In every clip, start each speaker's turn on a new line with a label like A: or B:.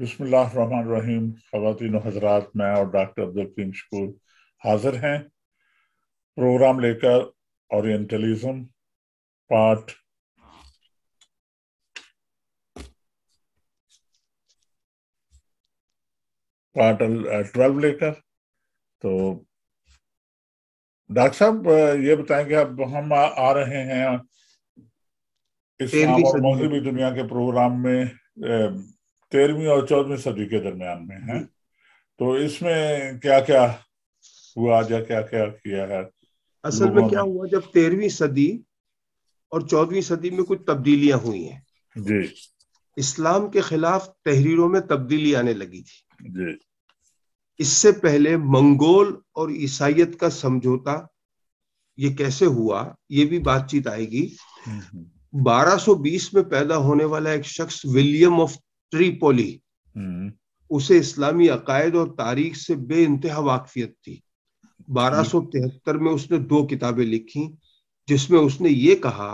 A: बसमीम खातिन हजरात मैं और डॉक्टर अब्दुल करीम शकूर हाजिर हैं प्रोग्राम लेकर ओरिएंटलिज्म पार्ट पार्ट ट्वेल्व लेकर तो डॉक्टर साहब ये कि अब हम आ, आ रहे हैं इस्लाम और मौजूदी दुनिया के प्रोग्राम में ए, तेरहवीं और चौदहवीं सदी के दरमियान में है तो इसमें क्या क्या हुआ या क्या क्या किया है असल में क्या
B: हुआ जब तेरहवीं सदी और चौदहवीं सदी में कुछ तब्दीलियां हुई हैं जी इस्लाम के खिलाफ तहरीरों में तब्दीली आने लगी थी जी इससे पहले मंगोल और ईसाइत का समझौता ये कैसे हुआ ये भी बातचीत आएगी 1220 हम्म, हम्म। में पैदा होने वाला एक शख्स विलियम ऑफ ट्रीपोली हम्म। उसे इस्लामी अकायद और तारीख से बे इंतहा वाकफियत थी बारह सो तिहत्तर में उसने दो किताबें लिखी जिसमें उसने ये कहा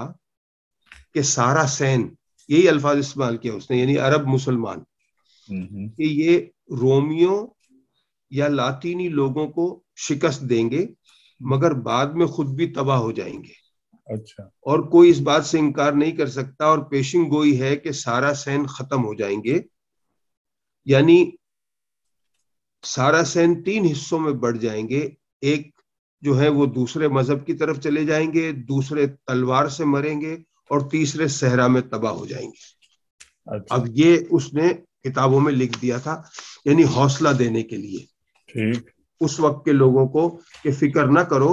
B: कि सारा सैन यही अल्फाज इस्तेमाल किया उसने यानी अरब मुसलमान हम्म। कि ये रोमियो या लातीनी लोगों को शिकस्त देंगे मगर बाद में खुद भी तबाह हो जाएंगे अच्छा और कोई इस बात से इनकार नहीं कर सकता और पेशिंग गोई है कि सारा सैन खत्म हो जाएंगे यानी सारा सैन तीन हिस्सों में बढ़ जाएंगे एक जो है वो दूसरे मजहब की तरफ चले जाएंगे दूसरे तलवार से मरेंगे और तीसरे सहरा में तबाह हो जाएंगे अच्छा। अब ये उसने किताबों में लिख दिया था यानी हौसला देने के लिए ठीक उस वक्त के लोगों को कि फिक्र ना करो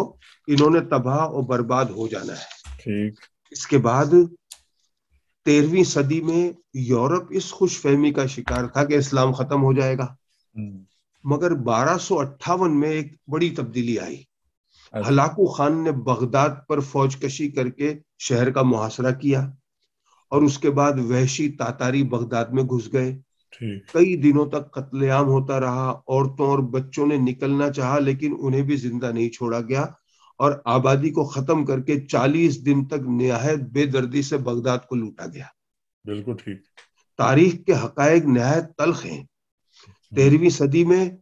B: इन्होंने तबाह और बर्बाद हो जाना है ठीक इसके बाद तेरहवीं सदी में यूरोप इस खुश फहमी का शिकार था कि इस्लाम खत्म हो जाएगा हम्म। मगर बारह में एक बड़ी तब्दीली आई अच्छा। हलाकू खान ने बगदाद पर फौजकशी करके शहर का मुहासरा किया और उसके बाद वहशी तातारी बगदाद में घुस गए कई दिनों तक कत्लेआम होता रहा औरतों और बच्चों ने निकलना चाहा लेकिन उन्हें भी जिंदा नहीं छोड़ा गया और आबादी को खत्म करके 40 दिन तक नहायत बेदर्दी से बगदाद को लूटा गया बिल्कुल ठीक तारीख के हकायक नहायत तलख हैं हम्म। तेरहवीं सदी में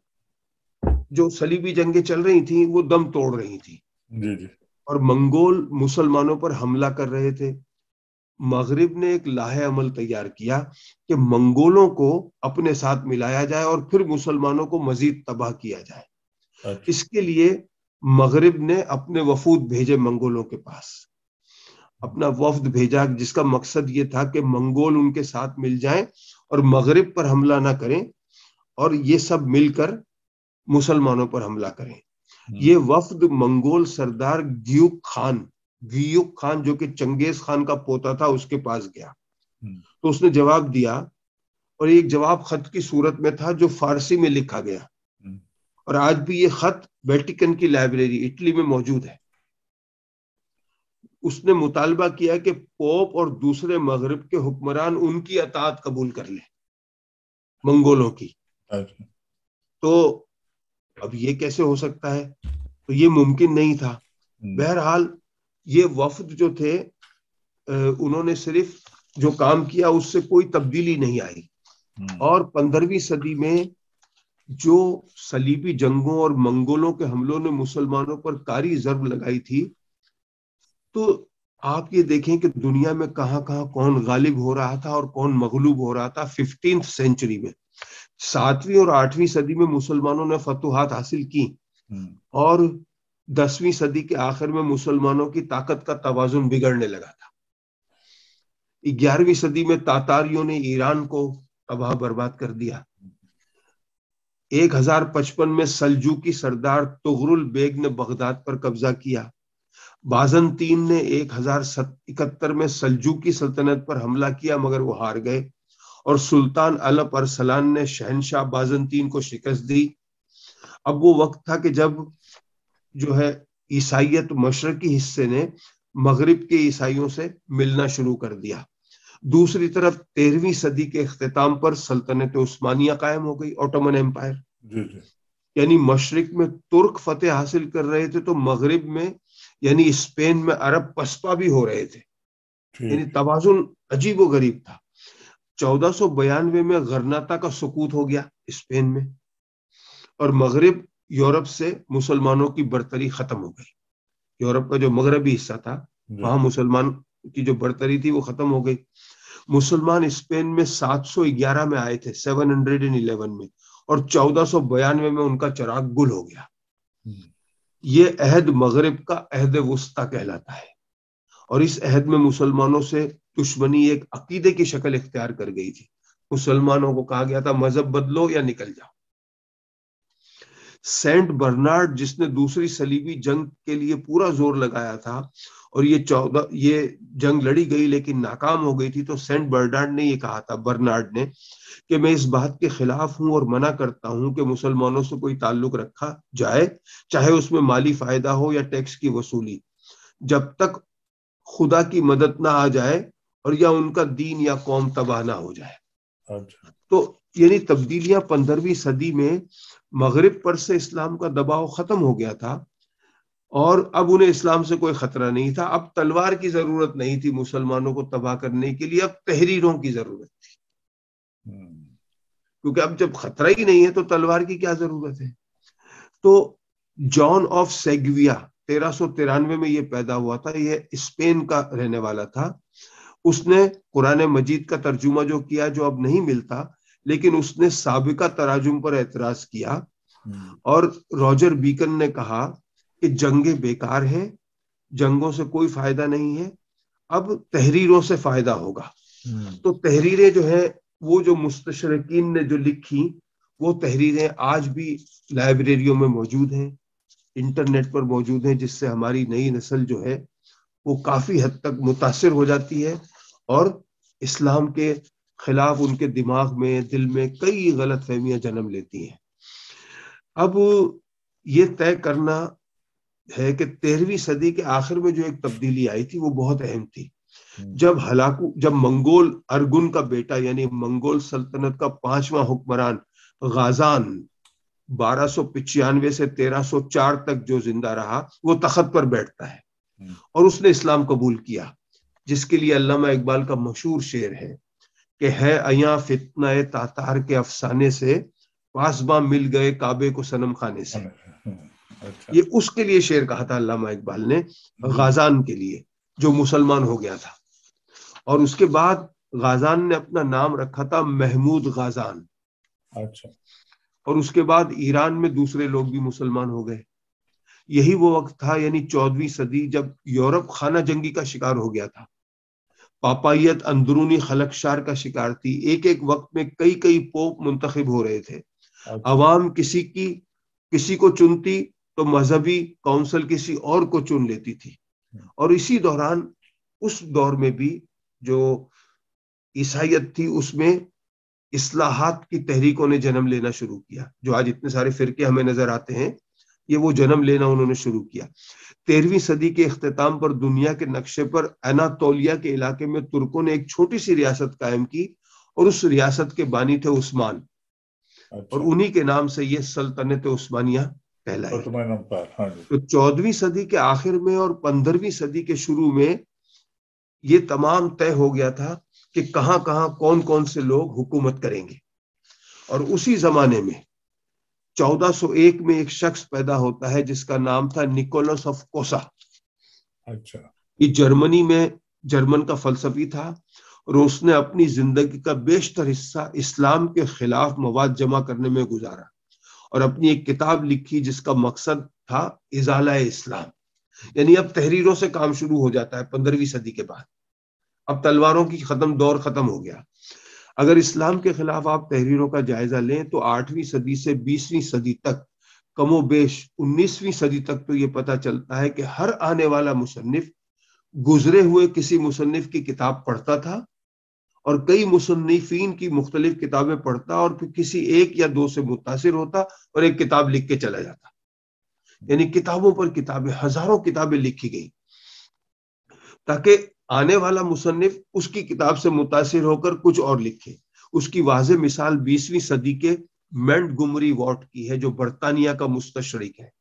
B: जो सलीबी जंगे चल रही थी वो दम तोड़ रही थी जी जी और मंगोल मुसलमानों पर हमला कर रहे थे मगरिब ने एक लाहे अमल तैयार किया कि मंगोलों को अपने साथ मिलाया जाए और फिर मुसलमानों को मजीद तबाह किया जाए अच्छा। इसके लिए मगरिब ने अपने वफूद भेजे मंगोलों के पास अपना वफद भेजा जिसका मकसद ये था कि मंगोल उनके साथ मिल जाएं और मगरिब पर हमला ना करें और ये सब मिलकर मुसलमानों पर हमला करें हम्म। ये वफद मंगोल सरदार ग्यूक खान वियुक खान जो कि चंगेज खान का पोता था उसके पास गया हम्म। तो उसने जवाब दिया और एक जवाब खत की सूरत में था जो फारसी में लिखा गया हम्म। और आज भी ये खत वेटिकन की लाइब्रेरी इटली में मौजूद है उसने मुतालबा किया कि पोप और दूसरे मगरब के हुक्मरान उनकी अतात कबूल कर ले मंगोलों की अच्छा। तो अब ये कैसे हो सकता है तो ये मुमकिन नहीं था हम्म। बहरहाल ये वफद जो थे उन्होंने सिर्फ जो काम किया उससे कोई तब्दीली नहीं आई हम्म। और पंद्रहवीं सदी में जो सलीबी जंगों और मंगोलों के हमलों ने मुसलमानों पर कारी जरब लगाई थी तो आप ये देखें कि दुनिया में कहां कहां कौन गालिब हो रहा था और कौन मगलूब हो रहा था फिफ्टींथ सेंचुरी में सातवीं और आठवीं सदी में मुसलमानों ने फतुहात हासिल की हम्म। और दसवीं सदी के आखिर में मुसलमानों की ताकत का तोजुन बिगड़ने लगा था ग्यारहवीं सदी में तातारियों ने ईरान को तबाह बर्बाद कर दिया एक हजार पचपन में सलजू की सरदार तुगरुल बेग ने बगदाद पर कब्जा किया तीन ने एक हजार इकहत्तर में सलजू की सल्तनत पर हमला किया मगर वो हार गए और सुल्तान अलप अरसलान ने शहनशाह बाजनतीन को शिकस्त दी अब वो वक्त था कि जब जो है ईसाइत मशरकी हिस्से ने मगरब के ईसाइयों से मिलना शुरू कर दिया दूसरी तरफ तेरहवीं सदी के अख्ताम पर सल्तनत उस्मानिया कायम हो गई ऑटोमन एम्पायर यानी मशरक में तुर्क फतेह हासिल कर रहे थे तो मगरब में यानी स्पेन में अरब पसपा भी हो रहे थे यानी तोजुन अजीब व गरीब था चौदह सौ बयानवे में गरनाता का सकूत हो गया स्पेन में और मगरब यूरोप से मुसलमानों की बर्तरी खत्म हो गई यूरोप का जो मगरबी हिस्सा था वहां मुसलमान की जो बर्तरी थी वो खत्म हो गई मुसलमान स्पेन में 711 में आए थे 711 में और चौदह में उनका चराग गुल हो गया हम्म। ये अहद मगरब का अहद वस्ता कहलाता है और इस अहद में मुसलमानों से दुश्मनी एक अकीदे की शक्ल इख्तियार कर गई थी मुसलमानों को कहा गया था मजहब बदलो या निकल जाओ सेंट बर्नार्ड जिसने दूसरी सलीबी जंग के लिए पूरा जोर लगाया था और ये चौदह ये जंग लड़ी गई लेकिन नाकाम हो गई थी तो सेंट बर्नार्ड ने ये कहा था बर्नार्ड ने कि मैं इस बात के खिलाफ हूं और मना करता हूं कि मुसलमानों से कोई ताल्लुक रखा जाए चाहे उसमें माली फायदा हो या टैक्स की वसूली जब तक खुदा की मदद ना आ जाए और या उनका दीन या कौम तबाह ना हो जाए अच्छा। तो यानी तब्दीलियां पंद्रहवीं सदी में मगरब पर से इस्लाम का दबाव ख़त्म हो गया था और अब उन्हें इस्लाम से कोई ख़तरा नहीं था अब तलवार की ज़रूरत नहीं थी मुसलमानों को तबाह करने के लिए अब तहरीरों की ज़रूरत थी हम्म। क्योंकि अब जब खतरा ही नहीं है तो तलवार की क्या ज़रूरत है तो जॉन ऑफ सेगविया तेरह में यह पैदा हुआ था यह स्पेन का रहने वाला था उसने कुरान मजीद का तर्जुमा जो किया जो अब नहीं मिलता लेकिन उसने सबका तराजुम पर एतराज किया हम्म। और रॉजर बीकन ने कहा कि जंगे बेकार हैं जंगों से कोई फायदा नहीं है अब तहरीरों से फायदा होगा हम्म। तो तहरीरें जो है वो जो मुस्तशरकिन ने जो लिखी वो तहरीरें आज भी लाइब्रेरियों में मौजूद हैं इंटरनेट पर मौजूद हैं जिससे हमारी नई नस्ल जो है वो काफी हद तक मुतासर हो जाती है और इस्लाम के खिलाफ उनके दिमाग में दिल में कई गलत फहमियां जन्म लेती हैं अब ये तय करना है कि तेरहवीं सदी के आखिर में जो एक तब्दीली आई थी वो बहुत अहम थी हम्म। जब हलाकू जब मंगोल अर्गुन का बेटा यानी मंगोल सल्तनत का पांचवा हुक्मरान गाजान बारह से 1304 तक जो जिंदा रहा वो तखत पर बैठता है हम्म। और उसने इस्लाम कबूल किया जिसके लिए अल्लामा इकबाल का मशहूर शेर है कि है अया फितना तातार के अफसाने से पासबा मिल गए काबे को सनम खाने से हम्म, अच्छा। ये उसके लिए शेर कहा था अल्लामा इकबाल ने गाजान के लिए जो मुसलमान हो गया था और उसके बाद गाजान ने अपना नाम रखा था महमूद गाजान अच्छा और उसके बाद ईरान में दूसरे लोग भी मुसलमान हो गए यही वो वक्त था यानी चौदहवीं सदी जब यूरोप खाना जंगी का शिकार हो गया था पापाइत अंदरूनी खलकशार का शिकार थी एक एक वक्त में कई कई पोप मुंतखब हो रहे थे अवाम अच्छा। किसी की किसी को चुनती तो मजहबी काउंसिल किसी और को चुन लेती थी और इसी दौरान उस दौर में भी जो ईसाइत थी उसमें इस्लाहात की तहरीकों ने जन्म लेना शुरू किया जो आज इतने सारे फिरके हमें नजर आते हैं ये वो जन्म लेना उन्होंने शुरू किया तेरहवीं सदी के अख्ताम पर दुनिया के नक्शे पर अनातोलिया के इलाके में तुर्कों ने एक छोटी सी रियासत कायम की और उस रियासत के बानी थे उस्मान अच्छा। और उन्हीं के नाम से ये सल्तनत उस्मानिया पहला हाँ तो चौदहवीं सदी के आखिर में और पंद्रहवीं सदी के शुरू में ये तमाम तय हो गया था कि कहां कहां कौन कौन से लोग हुकूमत करेंगे और उसी जमाने में 1401 में एक शख्स पैदा होता है जिसका नाम था निकोलस ऑफ कोसा अच्छा ये जर्मनी में जर्मन का फलसफी था और उसने अपनी जिंदगी का बेशतर हिस्सा इस्लाम के खिलाफ मवाद जमा करने में गुजारा और अपनी एक किताब लिखी जिसका मकसद था इजाला इस्लाम यानी अब तहरीरों से काम शुरू हो जाता है पंद्रहवीं सदी के बाद अब तलवारों की खत्म दौर खत्म हो गया अगर इस्लाम के खिलाफ आप तहरीरों का जायजा लें तो आठवीं सदी से बीसवीं सदी तक कमो बेश उन्नीसवीं सदी तक तो ये पता चलता है कि हर आने वाला मुसनफ गुजरे हुए किसी मुसनफ की किताब पढ़ता था और कई मुसनफिन की मुख्तलिफ किताबें पढ़ता और फिर किसी एक या दो से मुतासर होता और एक किताब लिख के चला जाता यानी किताबों पर किताबें हजारों किताबें लिखी गई ताकि आने वाला मुसनफ उसकी किताब से मुतासर होकर कुछ और लिखे उसकी वाज मिसाल बीसवीं सदी के मेंट गुमरी वॉट की है जो बर्तानिया का मुस्तरिक है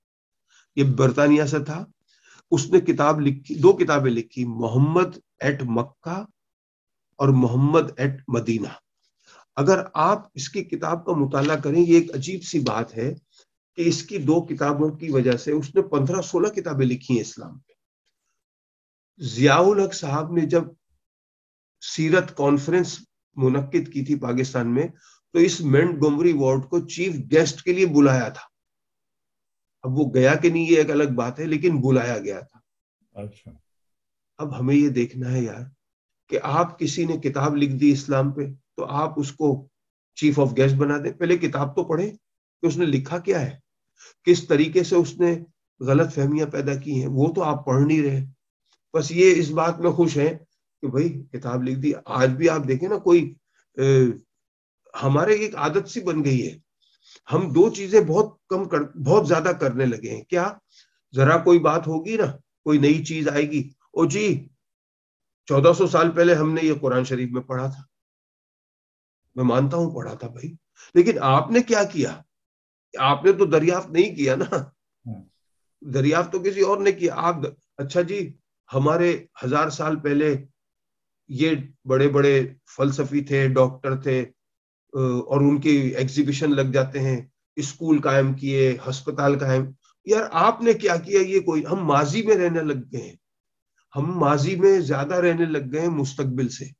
B: ये बर्तानिया से था उसने किताब लिखी दो किताबें लिखी मोहम्मद एट मक्का और मोहम्मद एट मदीना अगर आप इसकी किताब का मुताला करें ये एक अजीब सी बात है कि इसकी दो किताबों की वजह से उसने पंद्रह सोलह किताबें लिखी हैं इस्लाम जियाउल हक साहब ने जब सीरत कॉन्फ्रेंस मुनद की थी पाकिस्तान में तो इस मेंट गोमरी वार्ड को चीफ गेस्ट के लिए बुलाया था अब वो गया कि नहीं ये एक अलग बात है लेकिन बुलाया गया था अच्छा अब हमें ये देखना है यार कि आप किसी ने किताब लिख दी इस्लाम पे तो आप उसको चीफ ऑफ गेस्ट बना दे पहले किताब तो पढ़े कि उसने लिखा क्या है किस तरीके से उसने गलत फहमियां पैदा की हैं वो तो आप पढ़ नहीं रहे बस ये इस बात में खुश हैं कि भाई किताब लिख दी आज भी आप देखें ना कोई ए, हमारे एक आदत सी बन गई है हम दो चीजें बहुत कम कर बहुत ज्यादा करने लगे हैं क्या जरा कोई बात होगी ना कोई नई चीज आएगी ओ जी 1400 साल पहले हमने ये कुरान शरीफ में पढ़ा था मैं मानता हूं पढ़ा था भाई लेकिन आपने क्या किया आपने तो दरियाफ्त नहीं किया ना हाँ। दरियाफ्त तो किसी और ने किया आप अच्छा जी हमारे हजार साल पहले ये बड़े बड़े फलसफी थे डॉक्टर थे और उनके एग्जीबिशन लग जाते हैं स्कूल कायम किए अस्पताल कायम यार आपने क्या किया ये कोई हम माजी में रहने लग गए हैं हम माजी में ज्यादा रहने लग गए हैं मुस्तकबिल से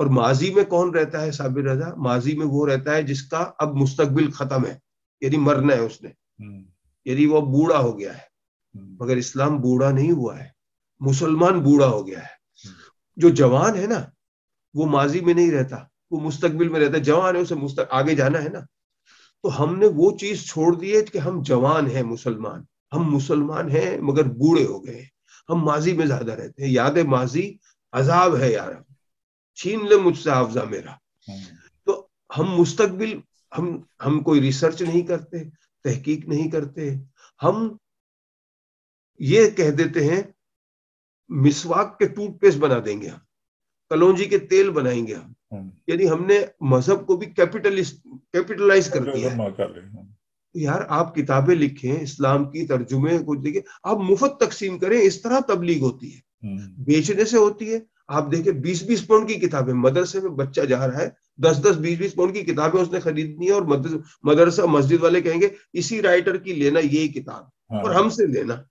B: और माजी में कौन रहता है साबिर रजा माजी में वो रहता है जिसका अब मुस्तकबिल खत्म है यदि मरना है उसने हम्म। यदि वो बूढ़ा हो गया है हम्म। मगर इस्लाम बूढ़ा नहीं हुआ है मुसलमान बूढ़ा हो गया है हम्म। जो जवान है ना वो माजी में नहीं रहता वो मुस्तकबिल में रहता है जवान है उसे मुस्तक आगे जाना है ना तो हमने वो चीज छोड़ दी है कि हम जवान हैं मुसलमान हम मुसलमान हैं मगर बूढ़े हो गए हम माजी में ज्यादा रहते हैं याद है माजी अजाब है यार छीन ले मुझसे आफजा मेरा हम्म। तो हम मुस्तकबिल हम हम कोई रिसर्च नहीं करते तहकीक नहीं करते हम ये कह देते हैं मिसवाक के टूथपेस्ट बना देंगे हम कलौजी के तेल बनाएंगे हम हम्म। यदि हमने मजहब को भी कैपिटलिस्ट कैपिटलाइज कर दिया हाँ। तो यार आप किताबें लिखें इस्लाम की तर्जुमे कुछ देखिए आप मुफत तकसीम करें इस तरह तबलीग होती है हम्म। बेचने से होती है आप देखें बीस बीस पाउंड की किताबें मदरसे में बच्चा जा रहा है दस दस बीस बीस पाउंड की किताबें उसने खरीदनी है और मदरसा मस्जिद वाले कहेंगे इसी राइटर की लेना ये किताब हाँ। और हमसे लेना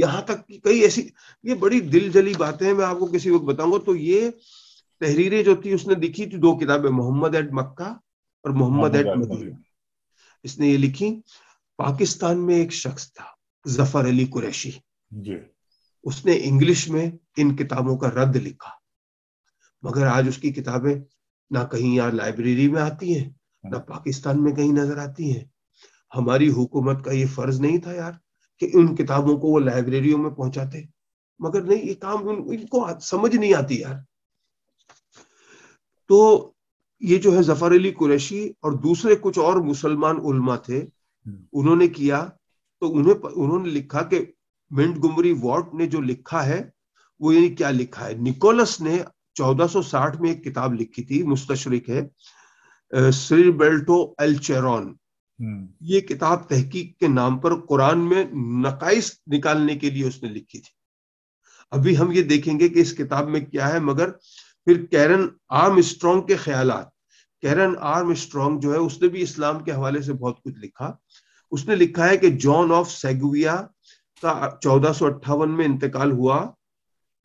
B: यहां तक कि कई ऐसी ये बड़ी दिल जली बातें हैं मैं आपको किसी वक्त बताऊंगा तो ये तहरीरें जो थी उसने लिखी थी दो किताबें मोहम्मद एट मक्का और मोहम्मद एट मदीना इसने ये लिखी पाकिस्तान में एक शख्स था जफर अली कुरैशी उसने इंग्लिश में इन किताबों का रद्द लिखा मगर आज उसकी किताबें ना कहीं यार लाइब्रेरी में आती हैं ना हाँ। पाकिस्तान में कहीं नजर आती हैं हमारी हुकूमत का ये फर्ज नहीं था यार कि उन किताबों को वो लाइब्रेरियों में पहुंचाते मगर नहीं ये काम उन, इनको समझ नहीं आती यार तो ये जो है जफर अली कुरैशी और दूसरे कुछ और मुसलमान उलमा थे हम्म। उन्होंने किया तो उन्हें उन्होंने लिखा कि मिंट गुमरी वॉट ने जो लिखा है वो यानी क्या लिखा है निकोलस ने 1460 में एक किताब लिखी थी मुस्तशरिक है सिर बेल्टो एल चेरॉन हम्म। ये किताब तहकीक के नाम पर कुरान में नकाइस निकालने के लिए उसने लिखी थी अभी हम ये देखेंगे कि इस किताब में क्या है मगर फिर कैरन आर्म स्ट्रॉन्ग के ख्याल कैरन आर्म स्ट्रॉन्ग जो है उसने भी इस्लाम के हवाले से बहुत कुछ लिखा उसने लिखा है कि जॉन ऑफ सेगुविया का चौदह में इंतकाल हुआ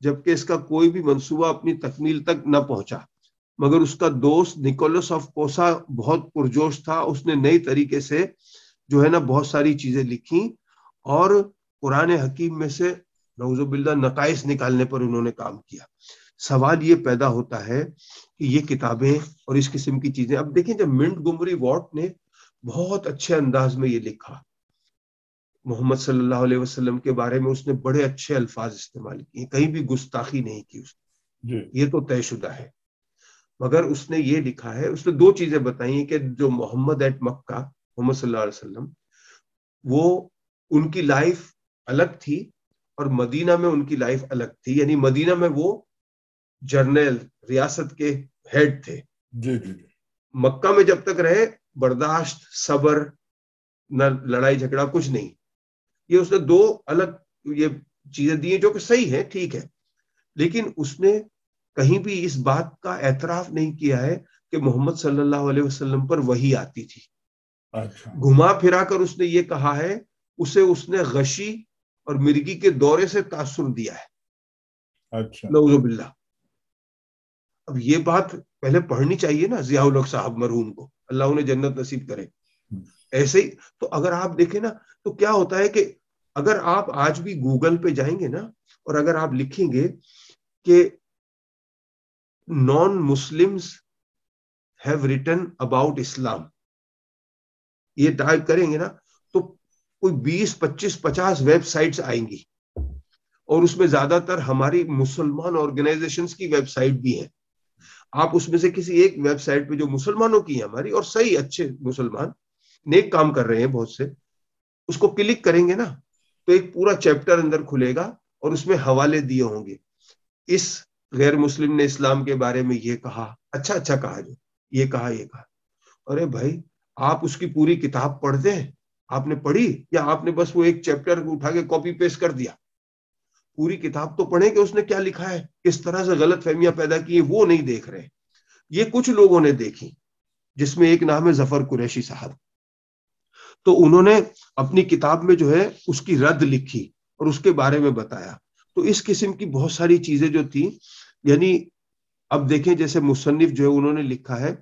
B: जबकि इसका कोई भी मंसूबा अपनी तकमील तक न पहुंचा मगर उसका दोस्त निकोलस ऑफ पोसा बहुत पुरजोश था उसने नए तरीके से जो है ना बहुत सारी चीजें लिखी और पुराने हकीम में से नवजुबिल्ला नकाइस निकालने पर उन्होंने काम किया सवाल ये पैदा होता है कि ये किताबें और इस किस्म की चीजें अब देखें जब मिंट गुमरी वॉट ने बहुत अच्छे अंदाज में ये लिखा मोहम्मद सल्लल्लाहु अलैहि वसल्लम के बारे में उसने बड़े अच्छे अल्फाज इस्तेमाल किए कहीं भी गुस्ताखी नहीं की उसने ये तो तयशुदा है मगर उसने ये लिखा है उसने दो चीजें बताई हैं कि जो मोहम्मद एट मक्का मोहम्मद सल्लल्लाहु अलैहि वसल्लम वो उनकी लाइफ अलग थी और मदीना में उनकी लाइफ अलग थी यानी मदीना में वो जर्नल रियासत के हेड थे जी जी मक्का में जब तक रहे बर्दाश्त सबर न लड़ाई झगड़ा कुछ नहीं ये उसने दो अलग ये चीजें दी जो कि सही है ठीक है लेकिन उसने कहीं भी इस बात का एतराफ नहीं किया है कि मोहम्मद सल्लल्लाहु अलैहि वसल्लम पर वही आती थी अच्छा। घुमा फिरा कर उसने ये कहा है उसे उसने गशी और मिर्गी के दौरे से तासुर दिया है अच्छा अब ये बात पहले पढ़नी चाहिए ना जियाउल साहब मरहूम को अल्लाह उन्हें जन्नत नसीब करे हम्म। ऐसे ही तो अगर आप देखें ना तो क्या होता है कि अगर आप आज भी गूगल पे जाएंगे ना और अगर आप लिखेंगे कि non-Muslims have written about Islam. ye type karenge na to koi 20, 25, 50 websites आएंगी और उसमें ज्यादातर हमारी मुसलमान ऑर्गेनाइजेशन की वेबसाइट भी है आप उसमें से किसी एक वेबसाइट पे जो मुसलमानों की है हमारी और सही अच्छे मुसलमान नेक काम कर रहे हैं बहुत से उसको क्लिक करेंगे ना तो एक पूरा चैप्टर अंदर खुलेगा और उसमें हवाले दिए होंगे इस गैर मुस्लिम ने इस्लाम के बारे में ये कहा अच्छा अच्छा कहा जो ये कहा ये कहा अरे भाई आप उसकी पूरी किताब पढ़ते हैं आपने पढ़ी या आपने बस वो एक चैप्टर उठा के कॉपी पेस्ट कर दिया पूरी किताब तो पढ़े कि उसने क्या लिखा है किस तरह से गलत फहमियां पैदा की वो नहीं देख रहे ये कुछ लोगों ने देखी जिसमें एक नाम है जफर कुरैशी साहब तो उन्होंने अपनी किताब में जो है उसकी रद्द लिखी और उसके बारे में बताया तो इस किस्म की बहुत सारी चीजें जो थी यानी अब देखें जैसे मुसन्फ जो है उन्होंने लिखा है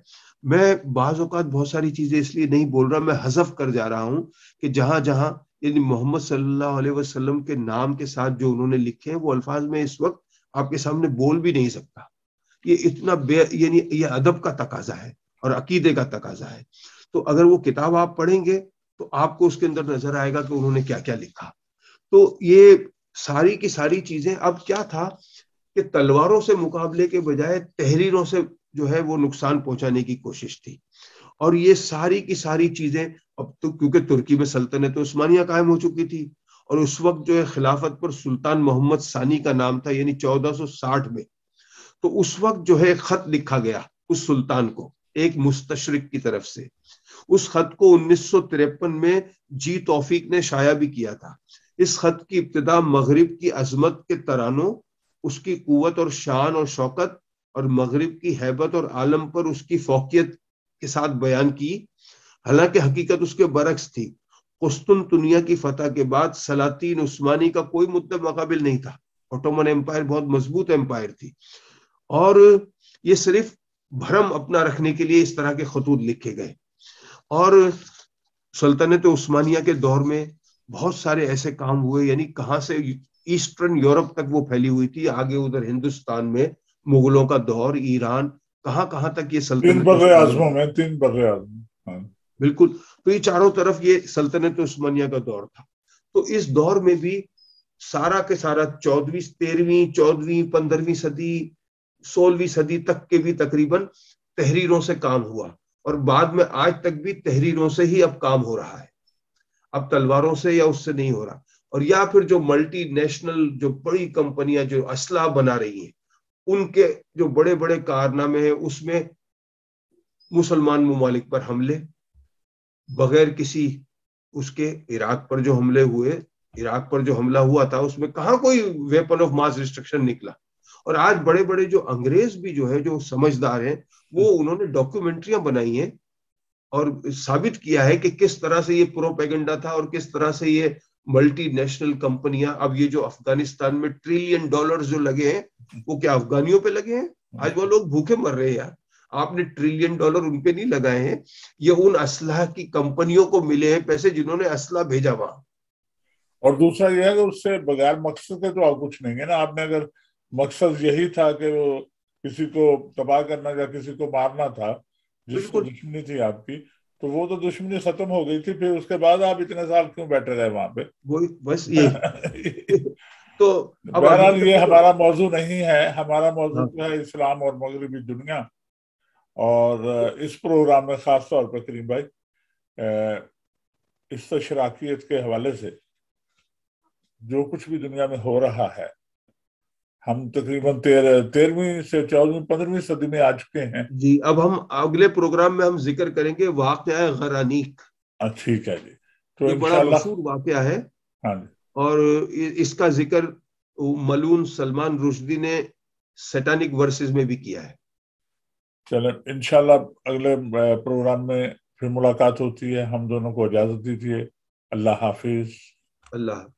B: मैं बाज अवत बहुत सारी चीजें इसलिए नहीं बोल रहा मैं हजफ कर जा रहा हूं कि जहां जहां यानी मोहम्मद सल्लल्लाहु अलैहि वसल्लम के नाम के साथ जो उन्होंने लिखे हैं वो अल्फाज में इस वक्त आपके सामने बोल भी नहीं सकता ये इतना बे यानी ये अदब का तकाजा है और अकीदे का तकाजा है तो अगर वो किताब आप पढ़ेंगे तो आपको उसके अंदर नजर आएगा कि उन्होंने क्या क्या लिखा तो ये सारी की सारी चीजें अब क्या था कि तलवारों से मुकाबले के बजाय तहरीरों से जो है वो नुकसान पहुंचाने की कोशिश थी और ये सारी की सारी चीजें अब तो क्योंकि तुर्की में सल्तनत उस्मानिया कायम हो चुकी थी और उस वक्त जो है खिलाफत पर सुल्तान मोहम्मद सानी का नाम था यानी 1460 में तो उस वक्त जो है खत लिखा गया उस सुल्तान को एक मुस्तशरक की तरफ से उस खत को उन्नीस में जी तोफीक ने शाया भी किया था इस खत की इब्तदा मगरिब की अजमत के तरानों उसकी कुवत और शान और शौकत और मगरब की हैबत और आलम पर उसकी फोकियत के साथ बयान की हालांकि हकीकत उसके बरक्स थी कुस्तुन दुनिया की फतह के बाद सलातीन उस्मानी का कोई मुद्दा मुकाबिल नहीं था ऑटोमन एम्पायर बहुत मजबूत एम्पायर थी और ये सिर्फ भ्रम अपना रखने के लिए इस तरह के खतूत लिखे गए और सल्तनत उस्मानिया के दौर में बहुत सारे ऐसे काम हुए यानी कहाँ से ईस्टर्न यूरोप तक वो फैली हुई थी आगे उधर हिंदुस्तान में मुगलों का दौर ईरान कहाँ कहाँ तक ये सल्तनत तीन हाँ। बिल्कुल तो ये चारों तरफ ये सल्तनत उस्मानिया का दौर था तो इस दौर में भी सारा के सारा चौदवी तेरहवीं चौदहवीं पंद्रहवीं सदी सोलहवीं सदी तक के भी तकरीबन तहरीरों से काम हुआ और बाद में आज तक भी तहरीरों से ही अब काम हो रहा है अब तलवारों से या उससे नहीं हो रहा और या फिर जो मल्टीनेशनल जो बड़ी कंपनियां जो असला बना रही हैं उनके जो बड़े बड़े कारनामे हैं उसमें मुसलमान ममालिक पर हमले बगैर किसी उसके इराक पर जो हमले हुए इराक पर जो हमला हुआ था उसमें कहा कोई वेपन ऑफ मास डिस्ट्रक्शन निकला और आज बड़े बड़े जो अंग्रेज भी जो है जो समझदार हैं वो उन्होंने डॉक्यूमेंट्रियां बनाई हैं और साबित किया है कि किस तरह से ये प्रोपेगेंडा था और किस तरह से ये मल्टीनेशनल कंपनियां अब ये जो अफगानिस्तान में ट्रिलियन डॉलर्स जो लगे हैं वो क्या अफगानियों पे लगे हैं आज वो लोग भूखे मर रहे हैं यार आपने ट्रिलियन डॉलर उनपे नहीं लगाए हैं ये उन असलाह की कंपनियों को मिले हैं पैसे जिन्होंने असलाह भेजा वहां और दूसरा यह है कि उससे बगैर मकसद के तो आप कुछ नहीं है ना आपने अगर
A: मकसद यही था कि वो किसी को तबाह करना या किसी को मारना था जिसको दुश्मनी थी आपकी तो वो तो दुश्मनी खत्म हो गई थी फिर उसके बाद आप इतने साल क्यों बैठे रहे वहां पे बस ये तो बहरहाल ये तो... हमारा मौजू नहीं है हमारा मौजू हाँ। तो है इस्लाम और मगरबी दुनिया और इस प्रोग्राम में खास तौर पर करीम भाई इस शराकियत के हवाले से जो कुछ भी दुनिया में हो रहा है
B: हम तकरीबन तेरह तेरहवीं से चौदहवीं पंद्रहवीं सदी में आ चुके हैं जी अब हम अगले प्रोग्राम में हम जिक्र करेंगे वाक्य गरानीक हाँ, ठीक है जी तो बड़ा मशहूर वाक है हाँ जी और इसका जिक्र मलून सलमान रुशदी ने सेटानिक वर्सेस में भी किया है चले इनशाला अगले
A: प्रोग्राम में फिर मुलाकात होती है हम दोनों को इजाजत दीजिए अल्लाह हाफिज अल्लाह